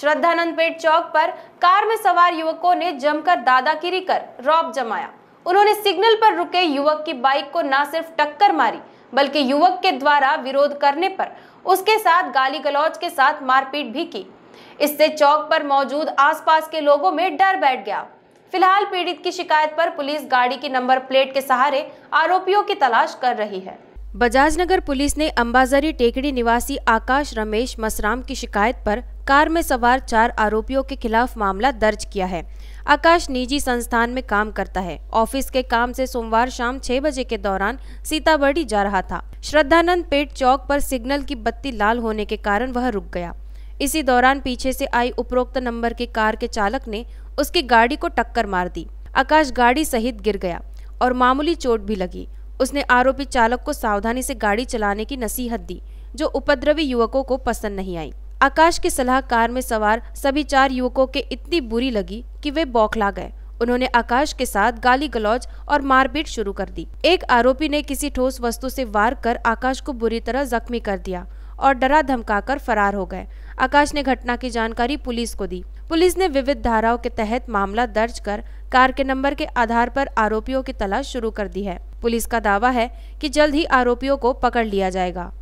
श्रद्धानंद पेट चौक पर कार में सवार युवकों ने जमकर दादागिरी कर रॉब जमाया उन्होंने सिग्नल पर रुके युवक की बाइक को न सिर्फ टक्कर मारी बल्कि युवक के द्वारा विरोध करने पर उसके साथ गाली गलौज के साथ मारपीट भी की इससे चौक पर मौजूद आसपास के लोगों में डर बैठ गया फिलहाल पीड़ित की शिकायत पर पुलिस गाड़ी की नंबर प्लेट के सहारे आरोपियों की तलाश कर रही है बजाज नगर पुलिस ने अंबाजरी टेकड़ी निवासी आकाश रमेश मसराम की शिकायत पर कार में सवार चार आरोपियों के खिलाफ मामला दर्ज किया है आकाश निजी संस्थान में काम करता है ऑफिस के काम से सोमवार शाम छह बजे के दौरान सीताबर्डी जा रहा था श्रद्धानंद पेट चौक पर सिग्नल की बत्ती लाल होने के कारण वह रुक गया इसी दौरान पीछे से आई उपरोक्त नंबर की कार के चालक ने उसकी गाड़ी को टक्कर मार दी आकाश गाड़ी सहित गिर गया और मामूली चोट भी लगी उसने आरोपी चालक को सावधानी से गाड़ी चलाने की नसीहत दी जो उपद्रवी युवकों को पसंद नहीं आई आकाश के सलाहकार में सवार सभी चार युवकों के इतनी बुरी लगी कि वे बौखला गए उन्होंने आकाश के साथ गाली गलौज और मारपीट शुरू कर दी एक आरोपी ने किसी ठोस वस्तु से वार कर आकाश को बुरी तरह जख्मी कर दिया और डरा धमकाकर फरार हो गए आकाश ने घटना की जानकारी पुलिस को दी पुलिस ने विविध धाराओं के तहत मामला दर्ज कर कार के नंबर के आधार पर आरोपियों की तलाश शुरू कर दी है पुलिस का दावा है कि जल्द ही आरोपियों को पकड़ लिया जाएगा